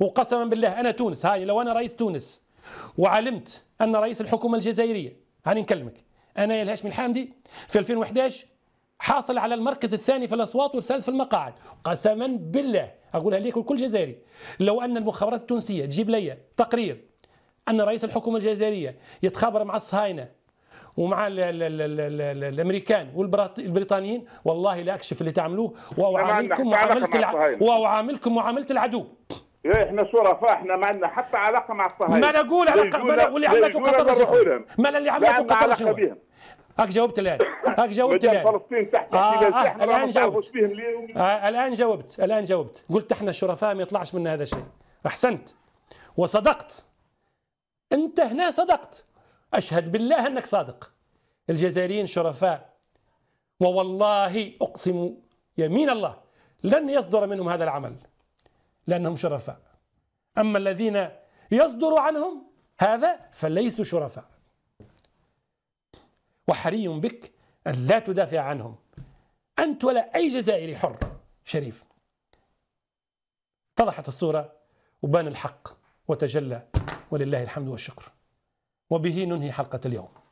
وقسما بالله انا تونس هاي لو انا رئيس تونس وعلمت ان رئيس الحكومه الجزائريه هاني نكلمك انا يا الهاشمي الحامدي في 2011 حاصل على المركز الثاني في الاصوات والثالث في المقاعد قسما بالله اقولها لك والكل جزائري لو ان المخابرات التونسيه تجيب لي تقرير ان رئيس الحكومه الجزائريه يتخابر مع الصهاينه ومع ال ال ال الـ الـ الـ الامريكان والبريطانيين والله لا اكشف اللي تعملوه واعاملكم معامله واعاملكم معامله العدو إيه، احنا شرفاء احنا ما عندنا حتى علاقه مع الصهاينه ما انا اقول علاقه ما انا واللي عملته قطر ما انا اللي عملته قطر شو هاك جاوبت الان هاك جاوبت الان فلسطين تحت آه آه الان جاوبت آه الان جاوبت الان جاوبت قلت احنا الشرفاء ما يطلعش منا هذا الشيء احسنت وصدقت انت هنا صدقت اشهد بالله انك صادق الجزائريين شرفاء ووالله اقسم يمين الله لن يصدر منهم هذا العمل لأنهم شرفاء أما الذين يصدر عنهم هذا فليسوا شرفاء وحري بك أن لا تدافع عنهم أنت ولا أي جزائري حر شريف اتضحت الصورة وبان الحق وتجلى ولله الحمد والشكر وبه ننهي حلقة اليوم